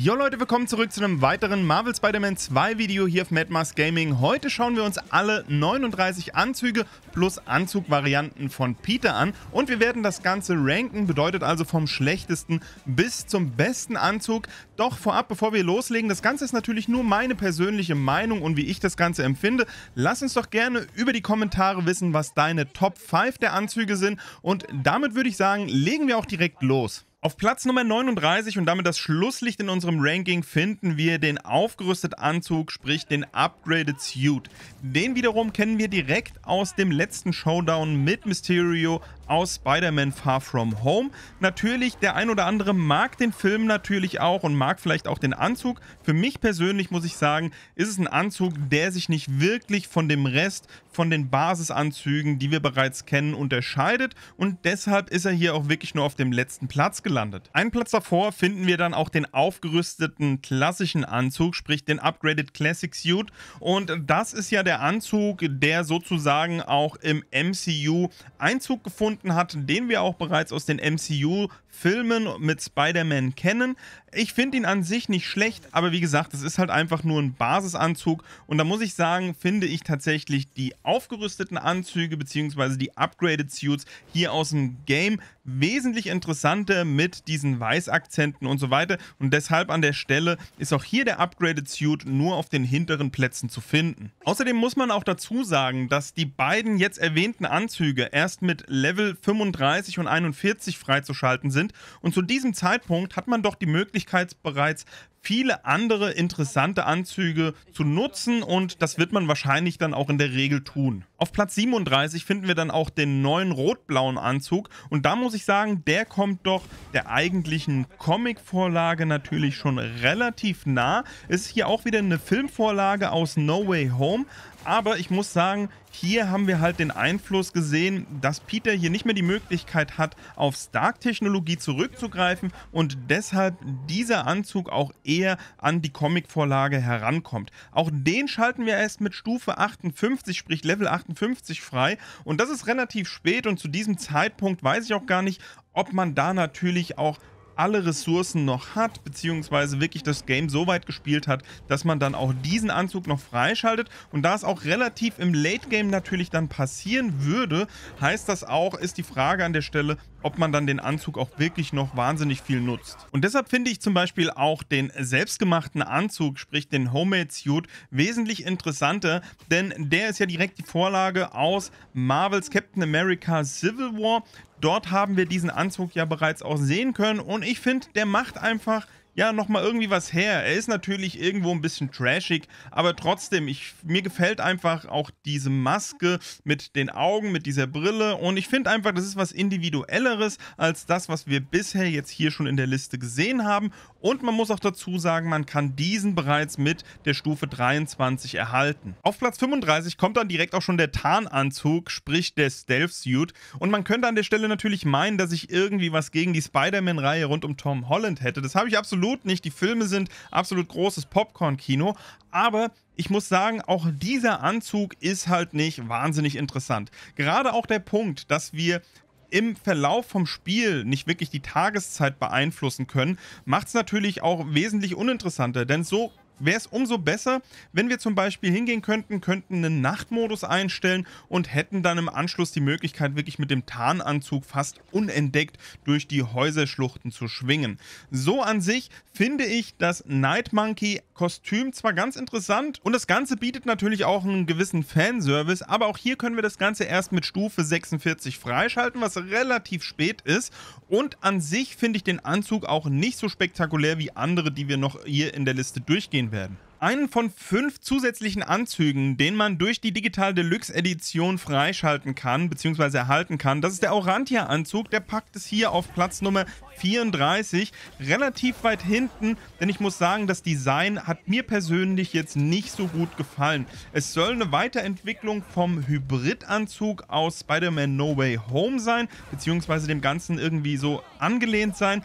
Jo Leute, willkommen zurück zu einem weiteren Marvel Spider-Man 2 Video hier auf Madmas Gaming. Heute schauen wir uns alle 39 Anzüge plus Anzugvarianten von Peter an und wir werden das Ganze ranken, bedeutet also vom schlechtesten bis zum besten Anzug. Doch vorab, bevor wir loslegen, das Ganze ist natürlich nur meine persönliche Meinung und wie ich das Ganze empfinde. Lass uns doch gerne über die Kommentare wissen, was deine Top 5 der Anzüge sind und damit würde ich sagen, legen wir auch direkt los. Auf Platz Nummer 39 und damit das Schlusslicht in unserem Ranking finden wir den aufgerüstet Anzug, sprich den Upgraded Suit. Den wiederum kennen wir direkt aus dem letzten Showdown mit Mysterio aus Spider-Man Far From Home. Natürlich, der ein oder andere mag den Film natürlich auch und mag vielleicht auch den Anzug. Für mich persönlich muss ich sagen, ist es ein Anzug, der sich nicht wirklich von dem Rest, von den Basisanzügen, die wir bereits kennen, unterscheidet. Und deshalb ist er hier auch wirklich nur auf dem letzten Platz gelandet. Einen Platz davor finden wir dann auch den aufgerüsteten klassischen Anzug, sprich den Upgraded Classic Suit. Und das ist ja der Anzug, der sozusagen auch im MCU Einzug gefunden gefunden hat, den wir auch bereits aus den MCU-Filmen mit Spider-Man kennen. Ich finde ihn an sich nicht schlecht, aber wie gesagt, es ist halt einfach nur ein Basisanzug. Und da muss ich sagen, finde ich tatsächlich die aufgerüsteten Anzüge bzw. die Upgraded Suits hier aus dem Game wesentlich interessanter mit diesen Weißakzenten und so weiter. Und deshalb an der Stelle ist auch hier der Upgraded Suit nur auf den hinteren Plätzen zu finden. Außerdem muss man auch dazu sagen, dass die beiden jetzt erwähnten Anzüge erst mit Level 35 und 41 freizuschalten sind. Und zu diesem Zeitpunkt hat man doch die Möglichkeit, Möglichkeit bereits, viele andere interessante Anzüge zu nutzen und das wird man wahrscheinlich dann auch in der Regel tun. Auf Platz 37 finden wir dann auch den neuen rot-blauen Anzug und da muss ich sagen, der kommt doch der eigentlichen Comic-Vorlage natürlich schon relativ nah. Es ist hier auch wieder eine Filmvorlage aus No Way Home, aber ich muss sagen, hier haben wir halt den Einfluss gesehen, dass Peter hier nicht mehr die Möglichkeit hat, auf Stark-Technologie zurückzugreifen und deshalb dieser Anzug auch eher an die Comic-Vorlage herankommt. Auch den schalten wir erst mit Stufe 58, sprich Level 58 frei und das ist relativ spät und zu diesem Zeitpunkt weiß ich auch gar nicht, ob man da natürlich auch alle Ressourcen noch hat, beziehungsweise wirklich das Game so weit gespielt hat, dass man dann auch diesen Anzug noch freischaltet. Und da es auch relativ im Late Game natürlich dann passieren würde, heißt das auch, ist die Frage an der Stelle, ob man dann den Anzug auch wirklich noch wahnsinnig viel nutzt. Und deshalb finde ich zum Beispiel auch den selbstgemachten Anzug, sprich den Homemade Suit, wesentlich interessanter, denn der ist ja direkt die Vorlage aus Marvels Captain America Civil War. Dort haben wir diesen Anzug ja bereits auch sehen können und ich finde, der macht einfach ja, nochmal irgendwie was her. Er ist natürlich irgendwo ein bisschen trashig, aber trotzdem, ich, mir gefällt einfach auch diese Maske mit den Augen, mit dieser Brille und ich finde einfach, das ist was Individuelleres als das, was wir bisher jetzt hier schon in der Liste gesehen haben. Und man muss auch dazu sagen, man kann diesen bereits mit der Stufe 23 erhalten. Auf Platz 35 kommt dann direkt auch schon der Tarnanzug, sprich der Stealth Suit. Und man könnte an der Stelle natürlich meinen, dass ich irgendwie was gegen die Spider-Man-Reihe rund um Tom Holland hätte. Das habe ich absolut absolut nicht. Die Filme sind absolut großes Popcorn-Kino. Aber ich muss sagen, auch dieser Anzug ist halt nicht wahnsinnig interessant. Gerade auch der Punkt, dass wir im Verlauf vom Spiel nicht wirklich die Tageszeit beeinflussen können, macht es natürlich auch wesentlich uninteressanter. Denn so wäre es umso besser, wenn wir zum Beispiel hingehen könnten, könnten einen Nachtmodus einstellen und hätten dann im Anschluss die Möglichkeit, wirklich mit dem Tarnanzug fast unentdeckt durch die Häuserschluchten zu schwingen. So an sich finde ich das Night Monkey Kostüm zwar ganz interessant und das Ganze bietet natürlich auch einen gewissen Fanservice, aber auch hier können wir das Ganze erst mit Stufe 46 freischalten, was relativ spät ist und an sich finde ich den Anzug auch nicht so spektakulär wie andere, die wir noch hier in der Liste durchgehen erhalten werden. Einen von fünf zusätzlichen Anzügen, den man durch die Digital Deluxe Edition freischalten kann, beziehungsweise erhalten kann, das ist der Orantia-Anzug. Der packt es hier auf Platz Nummer 34, relativ weit hinten, denn ich muss sagen, das Design hat mir persönlich jetzt nicht so gut gefallen. Es soll eine Weiterentwicklung vom Hybrid-Anzug aus Spider-Man No Way Home sein, beziehungsweise dem Ganzen irgendwie so angelehnt sein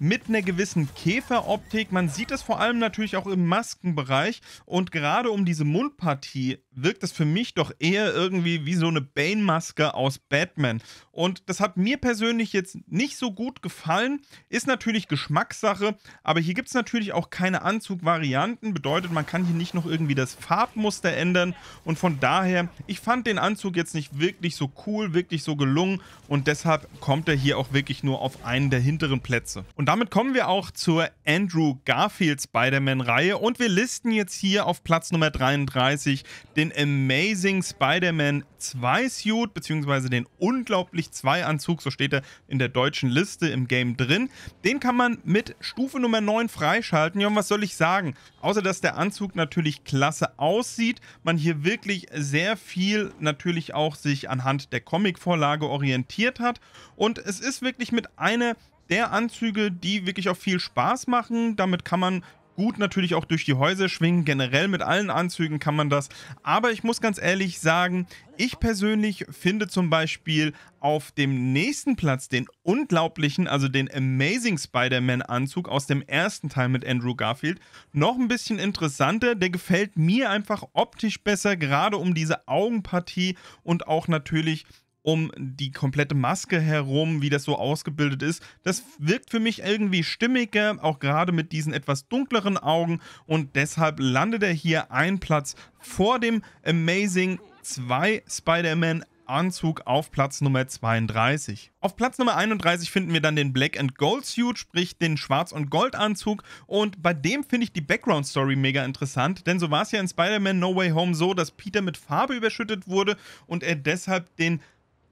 mit einer gewissen Käferoptik. Man sieht es vor allem natürlich auch im Maskenbereich. Und gerade um diese Mundpartie wirkt es für mich doch eher irgendwie wie so eine Bane-Maske aus Batman. Und das hat mir persönlich jetzt nicht so gut gefallen. Ist natürlich Geschmackssache, aber hier gibt es natürlich auch keine Anzugvarianten. Bedeutet, man kann hier nicht noch irgendwie das Farbmuster ändern. Und von daher, ich fand den Anzug jetzt nicht wirklich so cool, wirklich so gelungen. Und deshalb kommt er hier auch wirklich nur auf einen der hinteren Plätze. Und damit kommen wir auch zur Andrew Garfield Spider-Man-Reihe. Und wir listen jetzt hier auf Platz Nummer 33 den Amazing Spider-Man 2 Suit, beziehungsweise den unglaublich 2-Anzug, so steht er in der deutschen Liste im Game drin. Den kann man mit Stufe Nummer 9 freischalten. Ja, und was soll ich sagen? Außer, dass der Anzug natürlich klasse aussieht, man hier wirklich sehr viel natürlich auch sich anhand der Comic-Vorlage orientiert hat. Und es ist wirklich mit einer der Anzüge, die wirklich auch viel Spaß machen. Damit kann man gut natürlich auch durch die Häuser schwingen. Generell mit allen Anzügen kann man das. Aber ich muss ganz ehrlich sagen, ich persönlich finde zum Beispiel auf dem nächsten Platz den unglaublichen, also den Amazing Spider-Man-Anzug aus dem ersten Teil mit Andrew Garfield noch ein bisschen interessanter. Der gefällt mir einfach optisch besser, gerade um diese Augenpartie und auch natürlich um die komplette Maske herum, wie das so ausgebildet ist. Das wirkt für mich irgendwie stimmiger, auch gerade mit diesen etwas dunkleren Augen und deshalb landet er hier einen Platz vor dem Amazing 2 Spider-Man Anzug auf Platz Nummer 32. Auf Platz Nummer 31 finden wir dann den Black and Gold Suit, sprich den Schwarz- und Gold-Anzug. Und bei dem finde ich die Background-Story mega interessant, denn so war es ja in Spider-Man No Way Home so, dass Peter mit Farbe überschüttet wurde und er deshalb den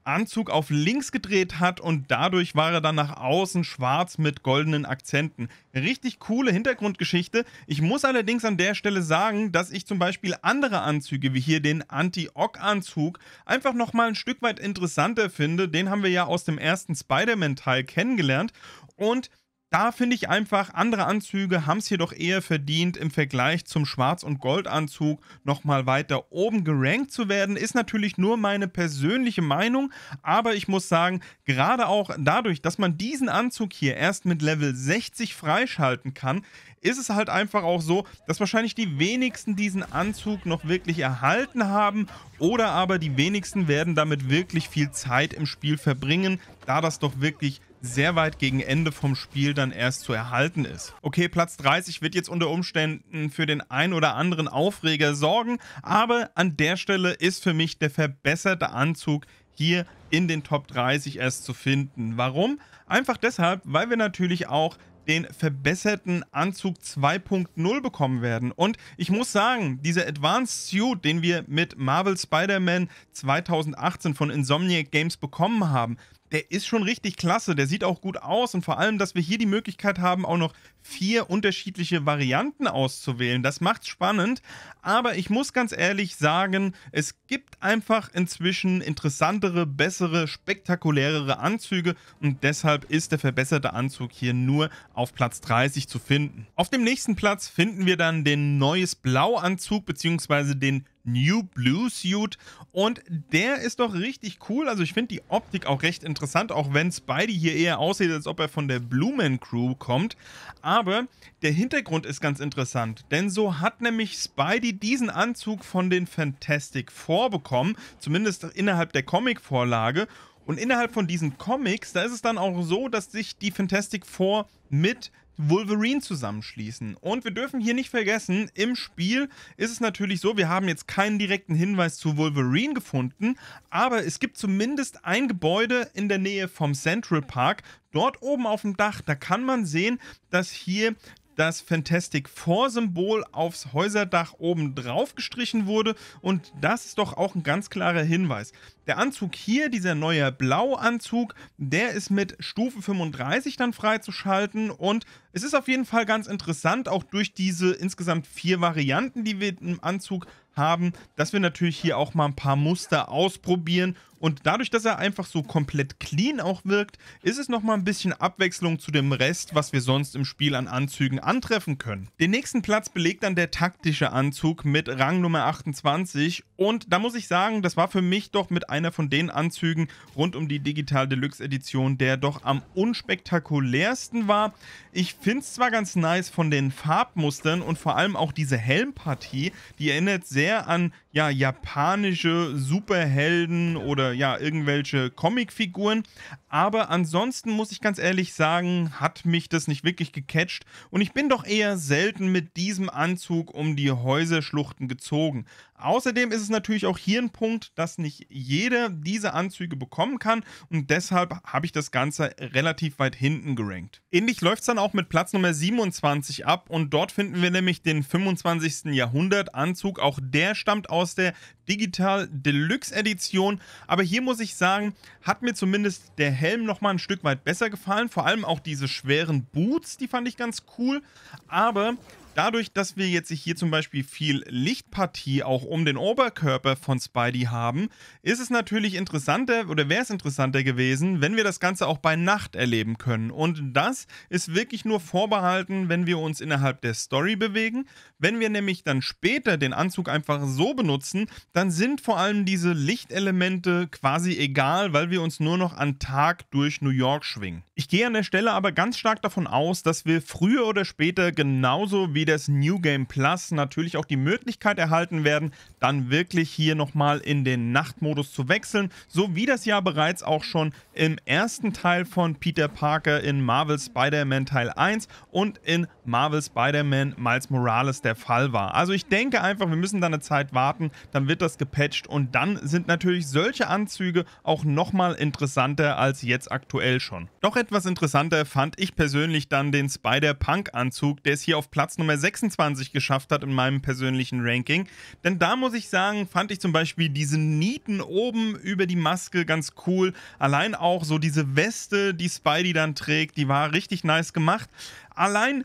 Anzug auf links gedreht hat und dadurch war er dann nach außen schwarz mit goldenen Akzenten. Richtig coole Hintergrundgeschichte. Ich muss allerdings an der Stelle sagen, dass ich zum Beispiel andere Anzüge wie hier den Anti-Ock-Anzug einfach nochmal ein Stück weit interessanter finde. Den haben wir ja aus dem ersten Spider-Man-Teil kennengelernt und da finde ich einfach, andere Anzüge haben es hier doch eher verdient, im Vergleich zum Schwarz- und Goldanzug nochmal weiter oben gerankt zu werden. Ist natürlich nur meine persönliche Meinung, aber ich muss sagen, gerade auch dadurch, dass man diesen Anzug hier erst mit Level 60 freischalten kann, ist es halt einfach auch so, dass wahrscheinlich die wenigsten diesen Anzug noch wirklich erhalten haben oder aber die wenigsten werden damit wirklich viel Zeit im Spiel verbringen, da das doch wirklich sehr weit gegen Ende vom Spiel dann erst zu erhalten ist. Okay, Platz 30 wird jetzt unter Umständen für den ein oder anderen Aufreger sorgen, aber an der Stelle ist für mich der verbesserte Anzug hier in den Top 30 erst zu finden. Warum? Einfach deshalb, weil wir natürlich auch den verbesserten Anzug 2.0 bekommen werden. Und ich muss sagen, dieser Advanced Suit, den wir mit Marvel Spider-Man 2018 von Insomniac Games bekommen haben, der ist schon richtig klasse. Der sieht auch gut aus und vor allem, dass wir hier die Möglichkeit haben, auch noch vier unterschiedliche Varianten auszuwählen. Das macht's spannend. Aber ich muss ganz ehrlich sagen, es gibt einfach inzwischen interessantere, bessere, spektakulärere Anzüge und deshalb ist der verbesserte Anzug hier nur auf Platz 30 zu finden. Auf dem nächsten Platz finden wir dann den Neues Blauanzug bzw. den New Blue Suit. Und der ist doch richtig cool. Also ich finde die Optik auch recht interessant, auch wenn Spidey hier eher aussieht, als ob er von der Blue Man Crew kommt. Aber der Hintergrund ist ganz interessant, denn so hat nämlich Spidey diesen Anzug von den Fantastic Four bekommen, zumindest innerhalb der Comic-Vorlage. Und innerhalb von diesen Comics, da ist es dann auch so, dass sich die Fantastic Four mit Wolverine zusammenschließen. Und wir dürfen hier nicht vergessen, im Spiel ist es natürlich so, wir haben jetzt keinen direkten Hinweis zu Wolverine gefunden, aber es gibt zumindest ein Gebäude in der Nähe vom Central Park, dort oben auf dem Dach, da kann man sehen, dass hier das Fantastic Four-Symbol aufs Häuserdach oben drauf gestrichen wurde und das ist doch auch ein ganz klarer Hinweis. Der Anzug hier, dieser neue Blauanzug, der ist mit Stufe 35 dann freizuschalten und es ist auf jeden Fall ganz interessant, auch durch diese insgesamt vier Varianten, die wir im Anzug haben haben, dass wir natürlich hier auch mal ein paar Muster ausprobieren. Und dadurch, dass er einfach so komplett clean auch wirkt, ist es nochmal ein bisschen Abwechslung zu dem Rest, was wir sonst im Spiel an Anzügen antreffen können. Den nächsten Platz belegt dann der taktische Anzug mit Rang Nummer 28. Und da muss ich sagen, das war für mich doch mit einer von den Anzügen rund um die Digital Deluxe Edition, der doch am unspektakulärsten war. Ich finde es zwar ganz nice von den Farbmustern und vor allem auch diese Helmpartie, die erinnert sehr mehr an ja, japanische Superhelden oder ja, irgendwelche Comicfiguren. Aber ansonsten muss ich ganz ehrlich sagen, hat mich das nicht wirklich gecatcht. Und ich bin doch eher selten mit diesem Anzug um die Häuserschluchten gezogen. Außerdem ist es natürlich auch hier ein Punkt, dass nicht jeder diese Anzüge bekommen kann und deshalb habe ich das Ganze relativ weit hinten gerankt. Ähnlich läuft es dann auch mit Platz Nummer 27 ab und dort finden wir nämlich den 25. Jahrhundert Anzug. Auch der stammt aus der Digital Deluxe Edition, aber hier muss ich sagen, hat mir zumindest der Helm nochmal ein Stück weit besser gefallen. Vor allem auch diese schweren Boots, die fand ich ganz cool, aber dadurch, dass wir jetzt hier zum Beispiel viel Lichtpartie auch um den Oberkörper von Spidey haben, ist es natürlich interessanter oder wäre es interessanter gewesen, wenn wir das Ganze auch bei Nacht erleben können. Und das ist wirklich nur vorbehalten, wenn wir uns innerhalb der Story bewegen. Wenn wir nämlich dann später den Anzug einfach so benutzen, dann sind vor allem diese Lichtelemente quasi egal, weil wir uns nur noch an Tag durch New York schwingen. Ich gehe an der Stelle aber ganz stark davon aus, dass wir früher oder später genauso wie das New Game Plus natürlich auch die Möglichkeit erhalten werden, dann wirklich hier nochmal in den Nachtmodus zu wechseln, so wie das ja bereits auch schon im ersten Teil von Peter Parker in Marvel Spider-Man Teil 1 und in Marvel Spider-Man Miles Morales der Fall war. Also ich denke einfach, wir müssen da eine Zeit warten, dann wird das gepatcht und dann sind natürlich solche Anzüge auch nochmal interessanter als jetzt aktuell schon. Doch etwas interessanter fand ich persönlich dann den Spider-Punk-Anzug, der es hier auf Platz Nummer 26 geschafft hat in meinem persönlichen Ranking. Denn da muss ich sagen, fand ich zum Beispiel diese Nieten oben über die Maske ganz cool. Allein auch so diese Weste, die Spidey dann trägt, die war richtig nice gemacht. Allein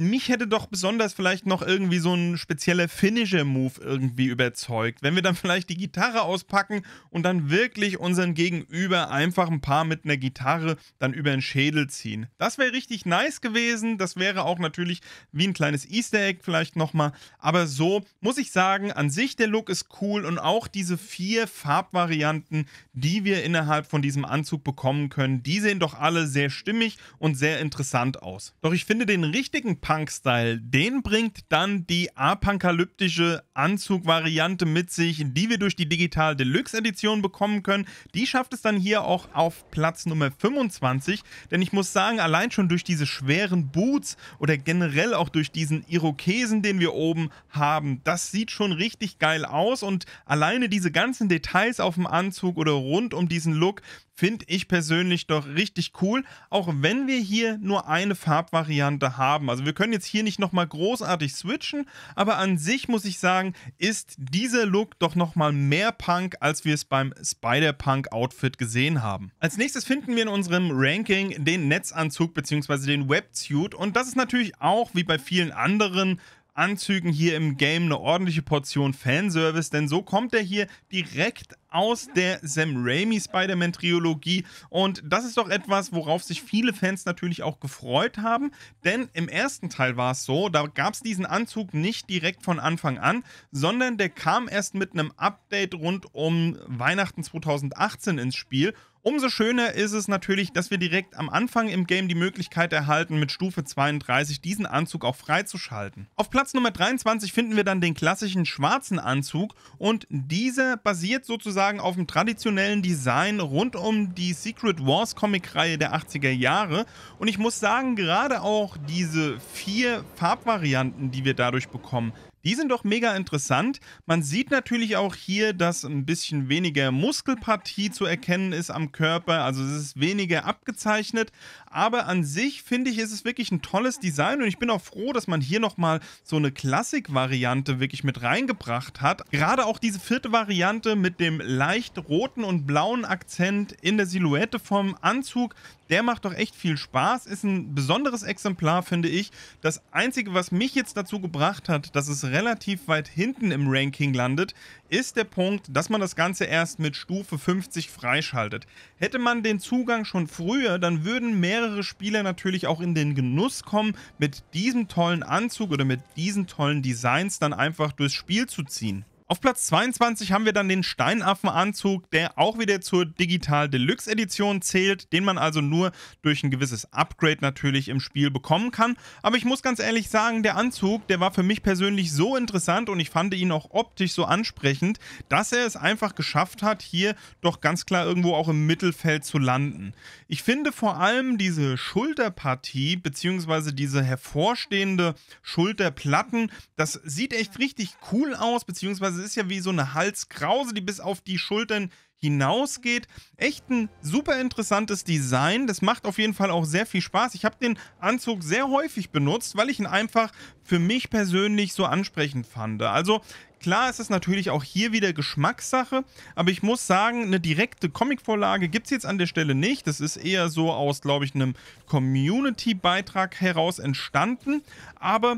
mich hätte doch besonders vielleicht noch irgendwie so ein spezieller Finisher-Move irgendwie überzeugt. Wenn wir dann vielleicht die Gitarre auspacken und dann wirklich unseren Gegenüber einfach ein paar mit einer Gitarre dann über den Schädel ziehen. Das wäre richtig nice gewesen. Das wäre auch natürlich wie ein kleines Easter Egg vielleicht nochmal. Aber so muss ich sagen, an sich der Look ist cool und auch diese vier Farbvarianten, die wir innerhalb von diesem Anzug bekommen können, die sehen doch alle sehr stimmig und sehr interessant aus. Doch ich finde den richtigen Punk-Style. Den bringt dann die apokalyptische Anzugvariante mit sich, die wir durch die Digital Deluxe Edition bekommen können. Die schafft es dann hier auch auf Platz Nummer 25, denn ich muss sagen, allein schon durch diese schweren Boots oder generell auch durch diesen Irokesen, den wir oben haben, das sieht schon richtig geil aus und alleine diese ganzen Details auf dem Anzug oder rund um diesen Look, Finde ich persönlich doch richtig cool, auch wenn wir hier nur eine Farbvariante haben. Also wir können jetzt hier nicht nochmal großartig switchen, aber an sich muss ich sagen, ist dieser Look doch nochmal mehr Punk, als wir es beim Spider-Punk-Outfit gesehen haben. Als nächstes finden wir in unserem Ranking den Netzanzug bzw. den Websuit und das ist natürlich auch wie bei vielen anderen Anzügen hier im Game eine ordentliche Portion Fanservice, denn so kommt er hier direkt aus der Sam Raimi Spider-Man Trilogie und das ist doch etwas, worauf sich viele Fans natürlich auch gefreut haben, denn im ersten Teil war es so, da gab es diesen Anzug nicht direkt von Anfang an, sondern der kam erst mit einem Update rund um Weihnachten 2018 ins Spiel Umso schöner ist es natürlich, dass wir direkt am Anfang im Game die Möglichkeit erhalten, mit Stufe 32 diesen Anzug auch freizuschalten. Auf Platz Nummer 23 finden wir dann den klassischen schwarzen Anzug und dieser basiert sozusagen auf dem traditionellen Design rund um die Secret Wars Comic-Reihe der 80er Jahre und ich muss sagen, gerade auch diese vier Farbvarianten, die wir dadurch bekommen, die sind doch mega interessant. Man sieht natürlich auch hier, dass ein bisschen weniger Muskelpartie zu erkennen ist am Körper. Also es ist weniger abgezeichnet, aber an sich finde ich, ist es wirklich ein tolles Design und ich bin auch froh, dass man hier nochmal so eine Klassik-Variante wirklich mit reingebracht hat. Gerade auch diese vierte Variante mit dem leicht roten und blauen Akzent in der Silhouette vom Anzug, der macht doch echt viel Spaß, ist ein besonderes Exemplar, finde ich. Das Einzige, was mich jetzt dazu gebracht hat, dass es relativ weit hinten im Ranking landet, ist der Punkt, dass man das Ganze erst mit Stufe 50 freischaltet. Hätte man den Zugang schon früher, dann würden mehr mehrere Spieler natürlich auch in den Genuss kommen, mit diesem tollen Anzug oder mit diesen tollen Designs dann einfach durchs Spiel zu ziehen. Auf Platz 22 haben wir dann den Steinaffenanzug, der auch wieder zur Digital Deluxe Edition zählt, den man also nur durch ein gewisses Upgrade natürlich im Spiel bekommen kann. Aber ich muss ganz ehrlich sagen, der Anzug, der war für mich persönlich so interessant und ich fand ihn auch optisch so ansprechend, dass er es einfach geschafft hat, hier doch ganz klar irgendwo auch im Mittelfeld zu landen. Ich finde vor allem diese Schulterpartie beziehungsweise diese hervorstehende Schulterplatten, das sieht echt richtig cool aus, beziehungsweise also, ist ja wie so eine Halskrause, die bis auf die Schultern hinausgeht. Echt ein super interessantes Design. Das macht auf jeden Fall auch sehr viel Spaß. Ich habe den Anzug sehr häufig benutzt, weil ich ihn einfach für mich persönlich so ansprechend fand. Also klar ist es natürlich auch hier wieder Geschmackssache, aber ich muss sagen, eine direkte Comicvorlage gibt es jetzt an der Stelle nicht. Das ist eher so aus, glaube ich, einem Community-Beitrag heraus entstanden. Aber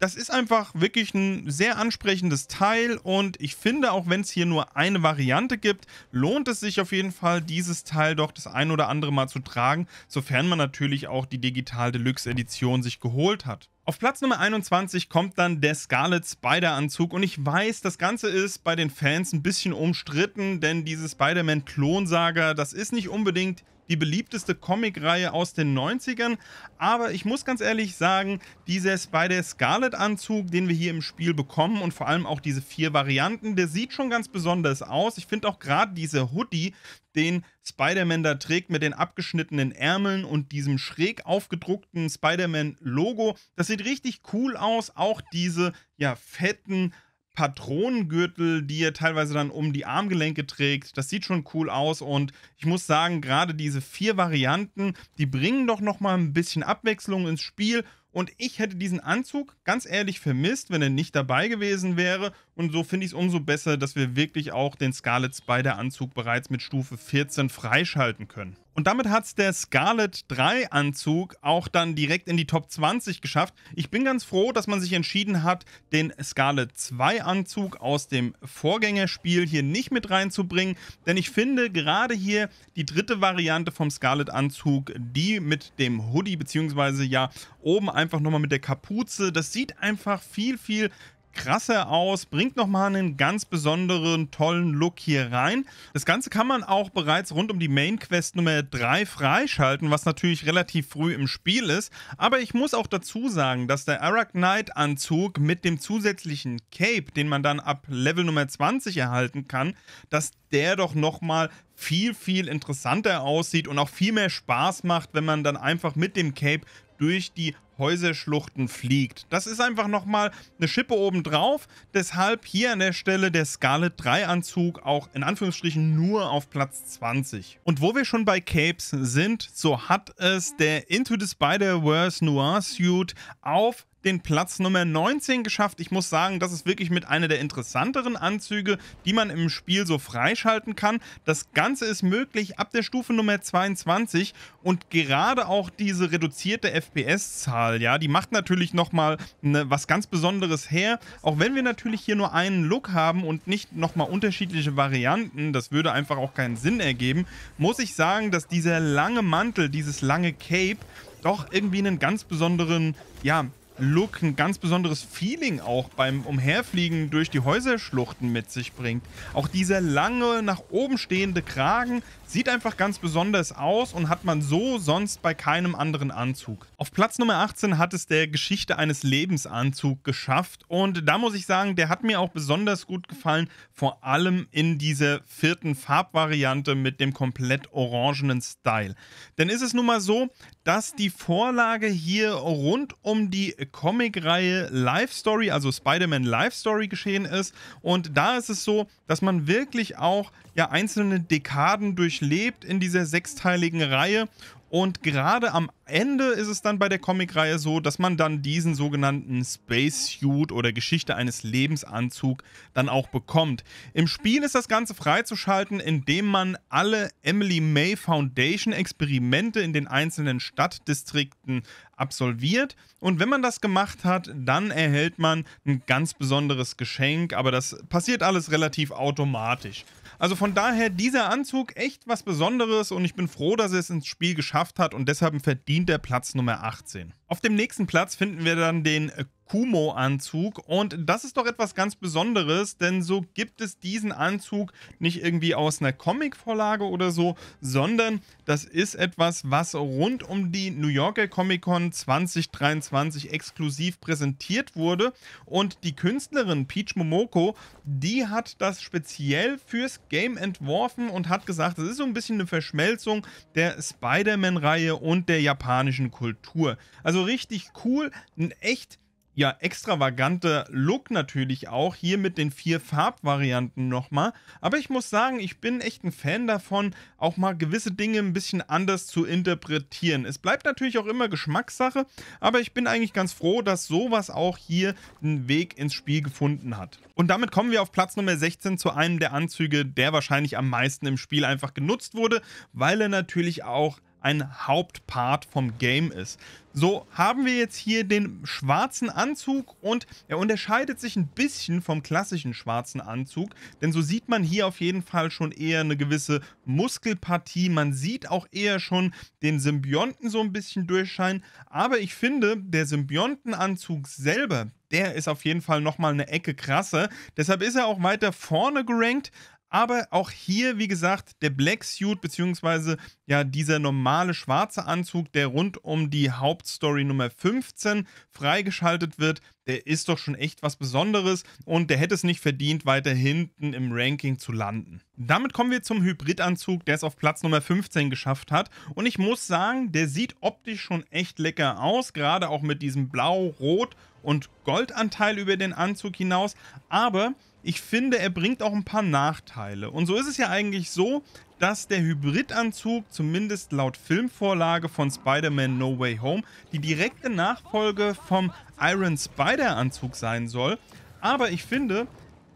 das ist einfach wirklich ein sehr ansprechendes Teil und ich finde, auch wenn es hier nur eine Variante gibt, lohnt es sich auf jeden Fall, dieses Teil doch das ein oder andere Mal zu tragen, sofern man natürlich auch die Digital Deluxe Edition sich geholt hat. Auf Platz Nummer 21 kommt dann der Scarlet Spider Anzug und ich weiß, das Ganze ist bei den Fans ein bisschen umstritten, denn diese Spider-Man Klonsager, das ist nicht unbedingt die beliebteste Comicreihe aus den 90ern. Aber ich muss ganz ehrlich sagen, dieser Spider-Scarlet-Anzug, den wir hier im Spiel bekommen und vor allem auch diese vier Varianten, der sieht schon ganz besonders aus. Ich finde auch gerade diese Hoodie, den Spider-Man da trägt mit den abgeschnittenen Ärmeln und diesem schräg aufgedruckten Spider-Man-Logo. Das sieht richtig cool aus. Auch diese ja fetten Patronengürtel, die ihr teilweise dann um die Armgelenke trägt. Das sieht schon cool aus und ich muss sagen, gerade diese vier Varianten, die bringen doch noch mal ein bisschen Abwechslung ins Spiel und ich hätte diesen Anzug ganz ehrlich vermisst, wenn er nicht dabei gewesen wäre und so finde ich es umso besser, dass wir wirklich auch den Scarlet Spider Anzug bereits mit Stufe 14 freischalten können. Und damit hat es der Scarlet 3 Anzug auch dann direkt in die Top 20 geschafft. Ich bin ganz froh, dass man sich entschieden hat, den Scarlet 2 Anzug aus dem Vorgängerspiel hier nicht mit reinzubringen. Denn ich finde gerade hier die dritte Variante vom Scarlet Anzug, die mit dem Hoodie, beziehungsweise ja oben einfach nochmal mit der Kapuze, das sieht einfach viel, viel krasser aus, bringt nochmal einen ganz besonderen, tollen Look hier rein. Das Ganze kann man auch bereits rund um die Main Quest Nummer 3 freischalten, was natürlich relativ früh im Spiel ist. Aber ich muss auch dazu sagen, dass der Arachnite Anzug mit dem zusätzlichen Cape, den man dann ab Level Nummer 20 erhalten kann, dass der doch nochmal viel, viel interessanter aussieht und auch viel mehr Spaß macht, wenn man dann einfach mit dem Cape durch die Häuserschluchten fliegt. Das ist einfach nochmal eine Schippe obendrauf. Deshalb hier an der Stelle der Scarlet 3 Anzug auch in Anführungsstrichen nur auf Platz 20. Und wo wir schon bei Capes sind, so hat es der Into the Spider-Verse Noir Suit auf den Platz Nummer 19 geschafft. Ich muss sagen, das ist wirklich mit einer der interessanteren Anzüge, die man im Spiel so freischalten kann. Das Ganze ist möglich ab der Stufe Nummer 22 und gerade auch diese reduzierte FPS-Zahl, ja, die macht natürlich nochmal ne, was ganz Besonderes her. Auch wenn wir natürlich hier nur einen Look haben und nicht nochmal unterschiedliche Varianten, das würde einfach auch keinen Sinn ergeben, muss ich sagen, dass dieser lange Mantel, dieses lange Cape, doch irgendwie einen ganz besonderen, ja, Look, ein ganz besonderes Feeling auch beim Umherfliegen durch die Häuserschluchten mit sich bringt. Auch dieser lange nach oben stehende Kragen, Sieht einfach ganz besonders aus und hat man so sonst bei keinem anderen Anzug. Auf Platz Nummer 18 hat es der Geschichte eines Lebens Anzug geschafft und da muss ich sagen, der hat mir auch besonders gut gefallen, vor allem in dieser vierten Farbvariante mit dem komplett orangenen Style. Denn ist es nun mal so, dass die Vorlage hier rund um die Comicreihe Life Story, also Spider-Man Life Story geschehen ist und da ist es so, dass man wirklich auch ja einzelne Dekaden durch durchlebt in dieser sechsteiligen Reihe. Und gerade am Ende ist es dann bei der Comicreihe so, dass man dann diesen sogenannten Space Suit oder Geschichte eines Lebensanzug dann auch bekommt. Im Spiel ist das Ganze freizuschalten, indem man alle Emily May Foundation Experimente in den einzelnen Stadtdistrikten absolviert. Und wenn man das gemacht hat, dann erhält man ein ganz besonderes Geschenk, aber das passiert alles relativ automatisch. Also von daher, dieser Anzug echt was Besonderes und ich bin froh, dass er es ins Spiel geschafft hat und deshalb verdient er Platz Nummer 18. Auf dem nächsten Platz finden wir dann den Kumo-Anzug. Und das ist doch etwas ganz Besonderes, denn so gibt es diesen Anzug nicht irgendwie aus einer Comic-Vorlage oder so, sondern das ist etwas, was rund um die New Yorker Comic-Con 2023 exklusiv präsentiert wurde. Und die Künstlerin Peach Momoko, die hat das speziell fürs Game entworfen und hat gesagt, es ist so ein bisschen eine Verschmelzung der Spider-Man-Reihe und der japanischen Kultur. Also richtig cool, ein echt ja, extravaganter Look natürlich auch. Hier mit den vier Farbvarianten nochmal. Aber ich muss sagen, ich bin echt ein Fan davon, auch mal gewisse Dinge ein bisschen anders zu interpretieren. Es bleibt natürlich auch immer Geschmackssache, aber ich bin eigentlich ganz froh, dass sowas auch hier einen Weg ins Spiel gefunden hat. Und damit kommen wir auf Platz Nummer 16 zu einem der Anzüge, der wahrscheinlich am meisten im Spiel einfach genutzt wurde, weil er natürlich auch ein Hauptpart vom Game ist. So haben wir jetzt hier den schwarzen Anzug und er unterscheidet sich ein bisschen vom klassischen schwarzen Anzug, denn so sieht man hier auf jeden Fall schon eher eine gewisse Muskelpartie, man sieht auch eher schon den Symbionten so ein bisschen durchscheinen, aber ich finde, der Symbiontenanzug selber, der ist auf jeden Fall nochmal eine Ecke krasser. Deshalb ist er auch weiter vorne gerankt, aber auch hier, wie gesagt, der Black Suit, beziehungsweise ja dieser normale schwarze Anzug, der rund um die Hauptstory Nummer 15 freigeschaltet wird, der ist doch schon echt was Besonderes und der hätte es nicht verdient, weiter hinten im Ranking zu landen. Damit kommen wir zum Hybridanzug, der es auf Platz Nummer 15 geschafft hat. Und ich muss sagen, der sieht optisch schon echt lecker aus, gerade auch mit diesem Blau, Rot und Goldanteil über den Anzug hinaus. Aber ich finde, er bringt auch ein paar Nachteile. Und so ist es ja eigentlich so, dass der Hybridanzug, zumindest laut Filmvorlage von Spider-Man No Way Home, die direkte Nachfolge vom Iron Spider-Anzug sein soll. Aber ich finde,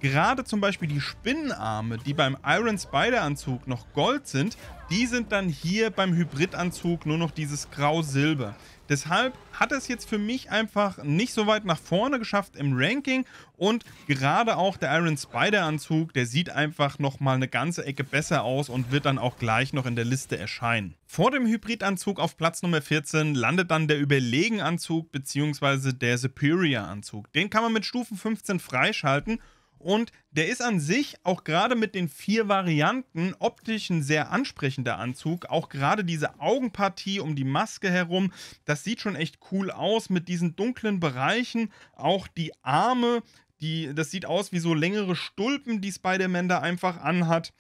gerade zum Beispiel die Spinnenarme, die beim Iron Spider-Anzug noch Gold sind, die sind dann hier beim Hybridanzug nur noch dieses Grau-Silber. Deshalb hat es jetzt für mich einfach nicht so weit nach vorne geschafft im Ranking und gerade auch der Iron Spider Anzug, der sieht einfach nochmal eine ganze Ecke besser aus und wird dann auch gleich noch in der Liste erscheinen. Vor dem Hybridanzug auf Platz Nummer 14 landet dann der Überlegen Anzug bzw. der Superior Anzug. Den kann man mit Stufen 15 freischalten und der ist an sich auch gerade mit den vier Varianten optisch ein sehr ansprechender Anzug. Auch gerade diese Augenpartie um die Maske herum, das sieht schon echt cool aus mit diesen dunklen Bereichen. Auch die Arme, die, das sieht aus wie so längere Stulpen, die Spider-Man da einfach anhat.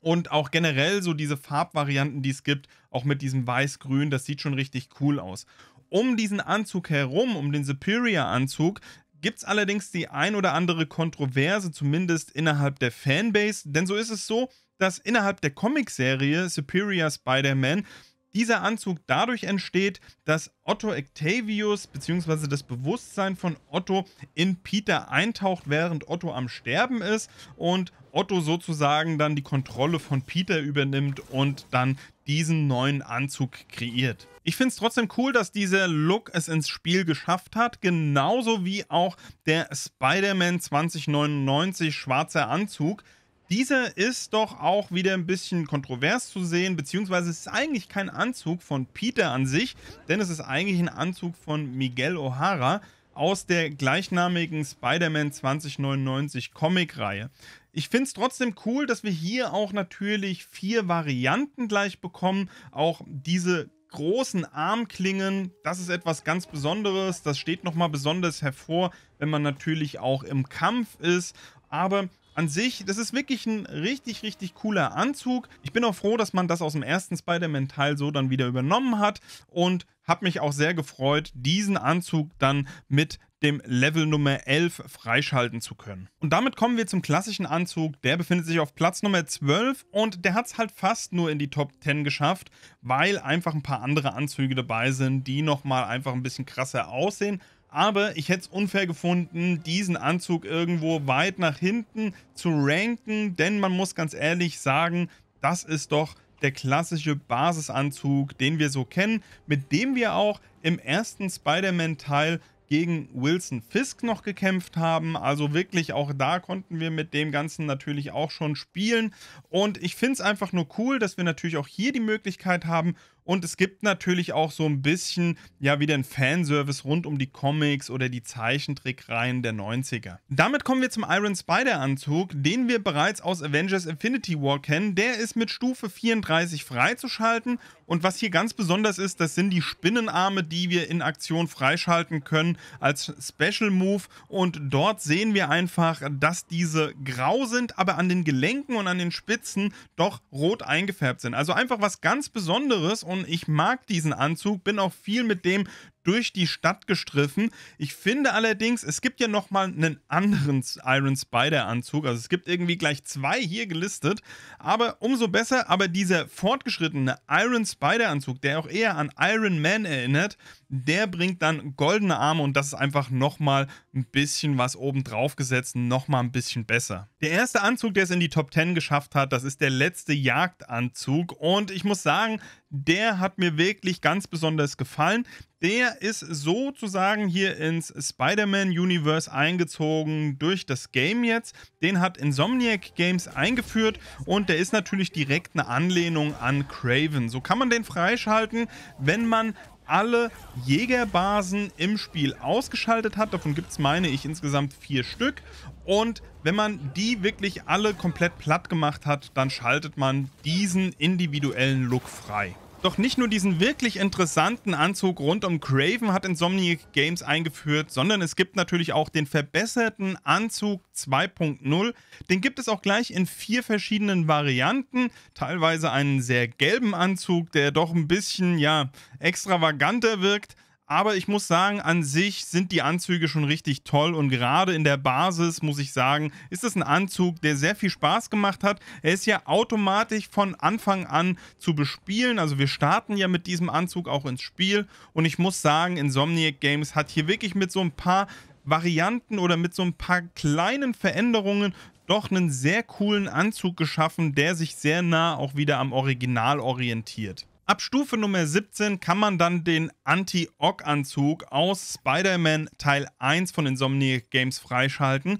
Und auch generell so diese Farbvarianten, die es gibt, auch mit diesem Weiß-Grün, das sieht schon richtig cool aus um diesen Anzug herum, um den Superior-Anzug, gibt es allerdings die ein oder andere Kontroverse, zumindest innerhalb der Fanbase. Denn so ist es so, dass innerhalb der Comicserie Superior Spider-Man dieser Anzug dadurch entsteht, dass Otto Octavius bzw. das Bewusstsein von Otto in Peter eintaucht, während Otto am Sterben ist und Otto sozusagen dann die Kontrolle von Peter übernimmt und dann diesen neuen Anzug kreiert. Ich finde es trotzdem cool, dass dieser Look es ins Spiel geschafft hat, genauso wie auch der Spider-Man 2099 schwarze Anzug. Dieser ist doch auch wieder ein bisschen kontrovers zu sehen, beziehungsweise ist eigentlich kein Anzug von Peter an sich, denn es ist eigentlich ein Anzug von Miguel O'Hara aus der gleichnamigen Spider-Man 2099 Comic-Reihe. Ich finde es trotzdem cool, dass wir hier auch natürlich vier Varianten gleich bekommen. Auch diese großen Armklingen, das ist etwas ganz Besonderes. Das steht nochmal besonders hervor, wenn man natürlich auch im Kampf ist. Aber an sich, das ist wirklich ein richtig, richtig cooler Anzug. Ich bin auch froh, dass man das aus dem ersten Spider-Man-Teil so dann wieder übernommen hat und habe mich auch sehr gefreut, diesen Anzug dann mit dem Level Nummer 11 freischalten zu können. Und damit kommen wir zum klassischen Anzug. Der befindet sich auf Platz Nummer 12 und der hat es halt fast nur in die Top 10 geschafft, weil einfach ein paar andere Anzüge dabei sind, die nochmal einfach ein bisschen krasser aussehen. Aber ich hätte es unfair gefunden, diesen Anzug irgendwo weit nach hinten zu ranken, denn man muss ganz ehrlich sagen, das ist doch der klassische Basisanzug, den wir so kennen, mit dem wir auch im ersten Spider-Man-Teil gegen Wilson Fisk noch gekämpft haben. Also wirklich auch da konnten wir mit dem Ganzen natürlich auch schon spielen. Und ich finde es einfach nur cool, dass wir natürlich auch hier die Möglichkeit haben, und es gibt natürlich auch so ein bisschen, ja, wieder ein Fanservice rund um die Comics oder die Zeichentrickreihen der 90er. Damit kommen wir zum Iron Spider Anzug, den wir bereits aus Avengers Infinity War kennen. Der ist mit Stufe 34 freizuschalten. Und was hier ganz besonders ist, das sind die Spinnenarme, die wir in Aktion freischalten können als Special Move. Und dort sehen wir einfach, dass diese grau sind, aber an den Gelenken und an den Spitzen doch rot eingefärbt sind. Also einfach was ganz Besonderes und ich mag diesen Anzug, bin auch viel mit dem durch die Stadt gestriffen. Ich finde allerdings, es gibt ja nochmal einen anderen Iron Spider Anzug. Also es gibt irgendwie gleich zwei hier gelistet. Aber umso besser, aber dieser fortgeschrittene Iron Spider Anzug, der auch eher an Iron Man erinnert, der bringt dann goldene Arme und das ist einfach nochmal ein bisschen was oben drauf gesetzt, nochmal ein bisschen besser. Der erste Anzug, der es in die Top 10 geschafft hat, das ist der letzte Jagdanzug und ich muss sagen, der hat mir wirklich ganz besonders gefallen. Der ist sozusagen hier ins Spider-Man-Universe eingezogen durch das Game jetzt. Den hat Insomniac Games eingeführt und der ist natürlich direkt eine Anlehnung an Craven. So kann man den freischalten, wenn man alle Jägerbasen im Spiel ausgeschaltet hat. Davon gibt es, meine ich, insgesamt vier Stück. Und wenn man die wirklich alle komplett platt gemacht hat, dann schaltet man diesen individuellen Look frei. Doch nicht nur diesen wirklich interessanten Anzug rund um Craven hat Insomniac Games eingeführt, sondern es gibt natürlich auch den verbesserten Anzug 2.0. Den gibt es auch gleich in vier verschiedenen Varianten. Teilweise einen sehr gelben Anzug, der doch ein bisschen, ja, extravaganter wirkt. Aber ich muss sagen, an sich sind die Anzüge schon richtig toll und gerade in der Basis, muss ich sagen, ist es ein Anzug, der sehr viel Spaß gemacht hat. Er ist ja automatisch von Anfang an zu bespielen. Also wir starten ja mit diesem Anzug auch ins Spiel und ich muss sagen, Insomniac Games hat hier wirklich mit so ein paar Varianten oder mit so ein paar kleinen Veränderungen doch einen sehr coolen Anzug geschaffen, der sich sehr nah auch wieder am Original orientiert. Ab Stufe Nummer 17 kann man dann den Anti-Ock-Anzug aus Spider-Man Teil 1 von Insomniac Games freischalten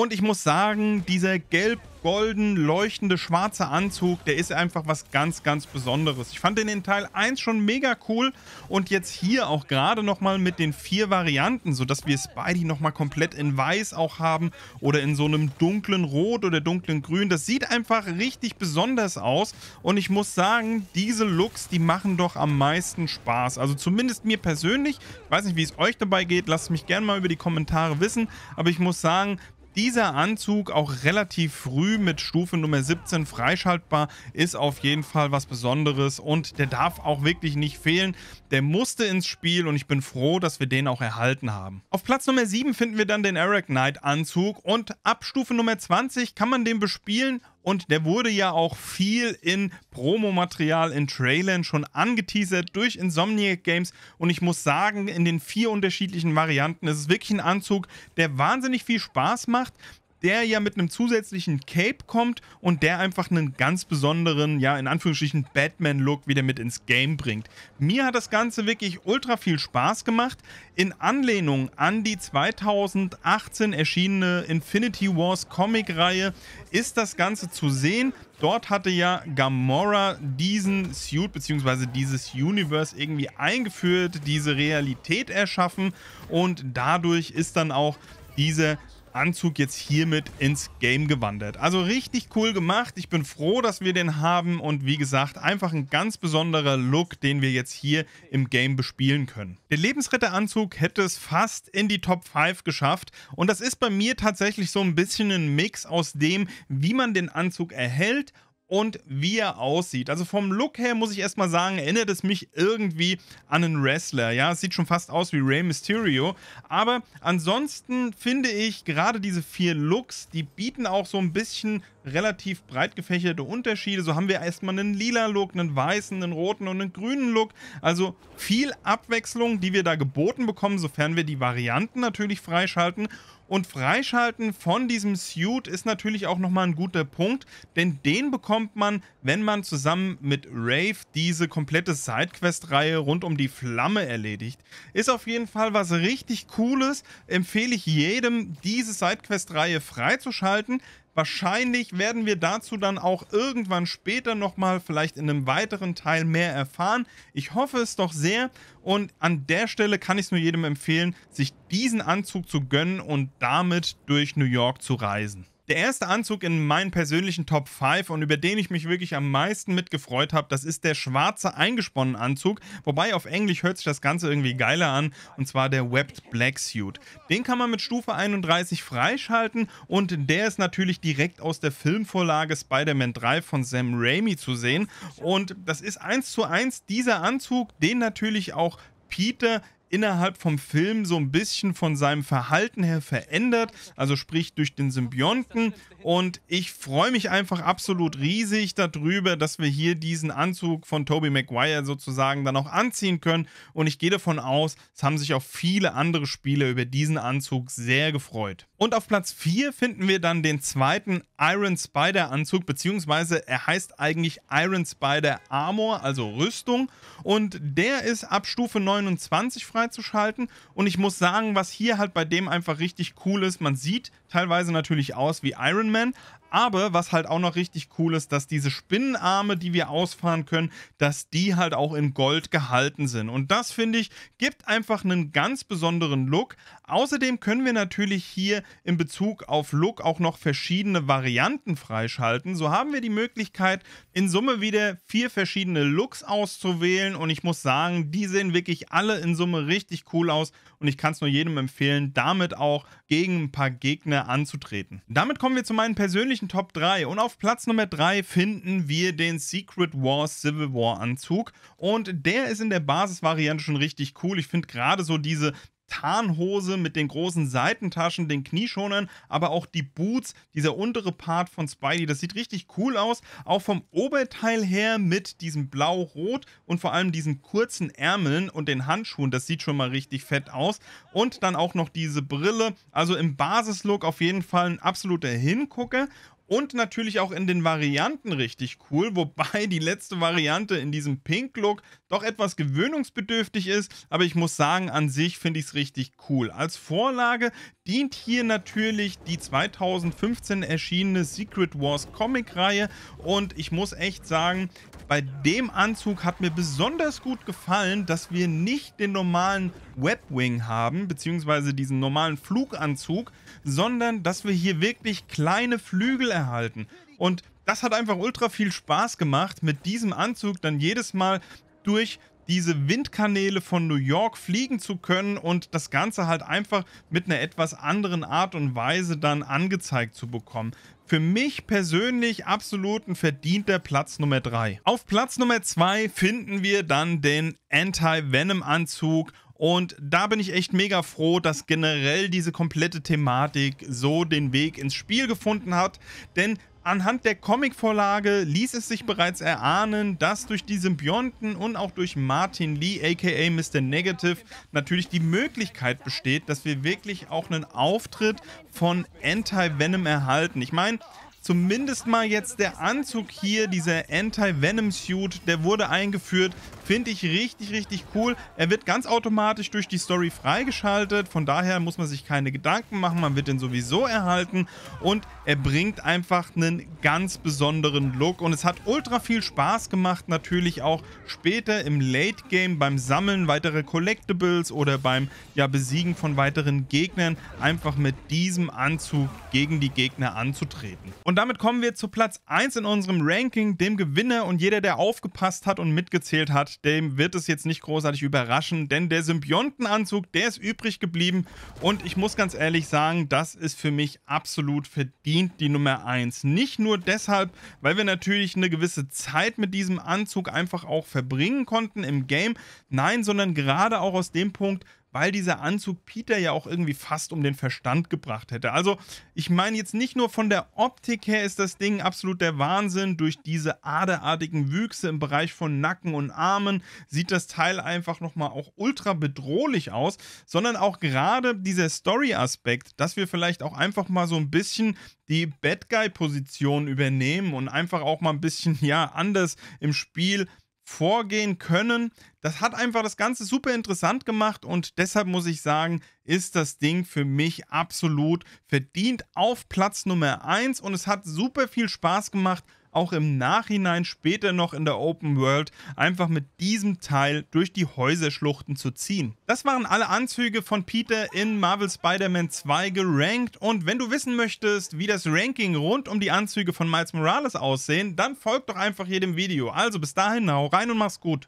und ich muss sagen, dieser gelb-golden leuchtende schwarze Anzug, der ist einfach was ganz, ganz Besonderes. Ich fand den in Teil 1 schon mega cool und jetzt hier auch gerade nochmal mit den vier Varianten, sodass wir Spidey nochmal komplett in weiß auch haben oder in so einem dunklen Rot oder dunklen Grün. Das sieht einfach richtig besonders aus und ich muss sagen, diese Looks, die machen doch am meisten Spaß. Also zumindest mir persönlich. Ich weiß nicht, wie es euch dabei geht. Lasst mich gerne mal über die Kommentare wissen, aber ich muss sagen, dieser Anzug auch relativ früh mit Stufe Nummer 17 freischaltbar ist auf jeden Fall was Besonderes und der darf auch wirklich nicht fehlen. Der musste ins Spiel und ich bin froh, dass wir den auch erhalten haben. Auf Platz Nummer 7 finden wir dann den Eric Knight Anzug und ab Stufe Nummer 20 kann man den bespielen und der wurde ja auch viel in Promomaterial, in Trailern schon angeteasert durch Insomniac Games. Und ich muss sagen, in den vier unterschiedlichen Varianten ist es wirklich ein Anzug, der wahnsinnig viel Spaß macht, der ja mit einem zusätzlichen Cape kommt und der einfach einen ganz besonderen, ja, in Anführungsstrichen Batman-Look wieder mit ins Game bringt. Mir hat das Ganze wirklich ultra viel Spaß gemacht. In Anlehnung an die 2018 erschienene Infinity Wars Comic-Reihe ist das Ganze zu sehen. Dort hatte ja Gamora diesen Suit bzw. dieses Universe irgendwie eingeführt, diese Realität erschaffen und dadurch ist dann auch dieser Anzug jetzt hiermit ins Game gewandert. Also richtig cool gemacht. Ich bin froh, dass wir den haben und wie gesagt, einfach ein ganz besonderer Look, den wir jetzt hier im Game bespielen können. Der Lebensretteranzug hätte es fast in die Top 5 geschafft und das ist bei mir tatsächlich so ein bisschen ein Mix aus dem, wie man den Anzug erhält und und wie er aussieht. Also vom Look her muss ich erstmal sagen, erinnert es mich irgendwie an einen Wrestler. Ja, es sieht schon fast aus wie Rey Mysterio. Aber ansonsten finde ich gerade diese vier Looks, die bieten auch so ein bisschen relativ breit gefächerte Unterschiede. So haben wir erstmal einen lila Look, einen weißen, einen roten und einen grünen Look. Also viel Abwechslung, die wir da geboten bekommen, sofern wir die Varianten natürlich freischalten. Und Freischalten von diesem Suit ist natürlich auch nochmal ein guter Punkt, denn den bekommt man, wenn man zusammen mit Rave diese komplette Sidequest-Reihe rund um die Flamme erledigt. Ist auf jeden Fall was richtig Cooles, empfehle ich jedem, diese Sidequest-Reihe freizuschalten. Wahrscheinlich werden wir dazu dann auch irgendwann später nochmal, vielleicht in einem weiteren Teil mehr erfahren. Ich hoffe es doch sehr und an der Stelle kann ich es nur jedem empfehlen, sich diesen Anzug zu gönnen und damit durch New York zu reisen. Der erste Anzug in meinen persönlichen Top 5 und über den ich mich wirklich am meisten mitgefreut habe, das ist der schwarze eingesponnene Anzug. Wobei auf Englisch hört sich das Ganze irgendwie geiler an, und zwar der Webbed Black Suit. Den kann man mit Stufe 31 freischalten und der ist natürlich direkt aus der Filmvorlage Spider-Man 3 von Sam Raimi zu sehen. Und das ist eins zu eins dieser Anzug, den natürlich auch Peter innerhalb vom Film so ein bisschen von seinem Verhalten her verändert, also sprich durch den Symbionten. Und ich freue mich einfach absolut riesig darüber, dass wir hier diesen Anzug von Tobey Maguire sozusagen dann auch anziehen können. Und ich gehe davon aus, es haben sich auch viele andere Spieler über diesen Anzug sehr gefreut. Und auf Platz 4 finden wir dann den zweiten Iron Spider Anzug, beziehungsweise er heißt eigentlich Iron Spider Armor, also Rüstung. Und der ist ab Stufe 29 frei freizuschalten. Und ich muss sagen, was hier halt bei dem einfach richtig cool ist, man sieht teilweise natürlich aus wie Iron Man. Aber was halt auch noch richtig cool ist, dass diese Spinnenarme, die wir ausfahren können, dass die halt auch in Gold gehalten sind. Und das, finde ich, gibt einfach einen ganz besonderen Look. Außerdem können wir natürlich hier in Bezug auf Look auch noch verschiedene Varianten freischalten. So haben wir die Möglichkeit, in Summe wieder vier verschiedene Looks auszuwählen. Und ich muss sagen, die sehen wirklich alle in Summe richtig cool aus. Und ich kann es nur jedem empfehlen, damit auch gegen ein paar Gegner anzutreten. Damit kommen wir zu meinen persönlichen Top 3 und auf Platz Nummer 3 finden wir den Secret War Civil War Anzug und der ist in der Basisvariante schon richtig cool. Ich finde gerade so diese Tarnhose mit den großen Seitentaschen, den Knieschonern, aber auch die Boots, dieser untere Part von Spidey, das sieht richtig cool aus. Auch vom Oberteil her mit diesem Blau-Rot und vor allem diesen kurzen Ärmeln und den Handschuhen, das sieht schon mal richtig fett aus. Und dann auch noch diese Brille, also im Basislook auf jeden Fall ein absoluter Hingucker. Und natürlich auch in den Varianten richtig cool, wobei die letzte Variante in diesem Pink-Look doch etwas gewöhnungsbedürftig ist, aber ich muss sagen, an sich finde ich es richtig cool. Als Vorlage dient hier natürlich die 2015 erschienene Secret Wars Comic-Reihe und ich muss echt sagen, bei dem Anzug hat mir besonders gut gefallen, dass wir nicht den normalen Webwing haben, beziehungsweise diesen normalen Fluganzug, sondern dass wir hier wirklich kleine Flügel erhalten. Und das hat einfach ultra viel Spaß gemacht, mit diesem Anzug dann jedes Mal durch diese Windkanäle von New York fliegen zu können und das Ganze halt einfach mit einer etwas anderen Art und Weise dann angezeigt zu bekommen. Für mich persönlich absolut ein verdienter Platz Nummer 3. Auf Platz Nummer 2 finden wir dann den Anti-Venom-Anzug und da bin ich echt mega froh, dass generell diese komplette Thematik so den Weg ins Spiel gefunden hat. Denn anhand der Comicvorlage ließ es sich bereits erahnen, dass durch die Symbionten und auch durch Martin Lee, aka Mr. Negative, natürlich die Möglichkeit besteht, dass wir wirklich auch einen Auftritt von Anti-Venom erhalten. Ich meine, Zumindest mal jetzt der Anzug hier, dieser Anti-Venom-Suit, der wurde eingeführt. Finde ich richtig, richtig cool. Er wird ganz automatisch durch die Story freigeschaltet. Von daher muss man sich keine Gedanken machen. Man wird den sowieso erhalten. Und er bringt einfach einen ganz besonderen Look. Und es hat ultra viel Spaß gemacht. Natürlich auch später im Late Game beim Sammeln weiterer Collectibles oder beim ja, Besiegen von weiteren Gegnern einfach mit diesem Anzug gegen die Gegner anzutreten. Und damit kommen wir zu Platz 1 in unserem Ranking, dem Gewinner. Und jeder, der aufgepasst hat und mitgezählt hat, dem wird es jetzt nicht großartig überraschen, denn der Symbiontenanzug, der ist übrig geblieben. Und ich muss ganz ehrlich sagen, das ist für mich absolut verdient die Nummer 1. Nicht nur deshalb, weil wir natürlich eine gewisse Zeit mit diesem Anzug einfach auch verbringen konnten im Game. Nein, sondern gerade auch aus dem Punkt, weil dieser Anzug Peter ja auch irgendwie fast um den Verstand gebracht hätte. Also ich meine jetzt nicht nur von der Optik her ist das Ding absolut der Wahnsinn. Durch diese aderartigen Wüchse im Bereich von Nacken und Armen sieht das Teil einfach nochmal auch ultra bedrohlich aus, sondern auch gerade dieser Story-Aspekt, dass wir vielleicht auch einfach mal so ein bisschen die Bad Guy-Position übernehmen und einfach auch mal ein bisschen, ja, anders im Spiel vorgehen können. Das hat einfach das Ganze super interessant gemacht und deshalb muss ich sagen, ist das Ding für mich absolut verdient auf Platz Nummer 1 und es hat super viel Spaß gemacht auch im Nachhinein später noch in der Open World einfach mit diesem Teil durch die Häuserschluchten zu ziehen. Das waren alle Anzüge von Peter in Marvel Spider-Man 2 gerankt und wenn du wissen möchtest, wie das Ranking rund um die Anzüge von Miles Morales aussehen, dann folgt doch einfach jedem Video. Also bis dahin, hau rein und mach's gut.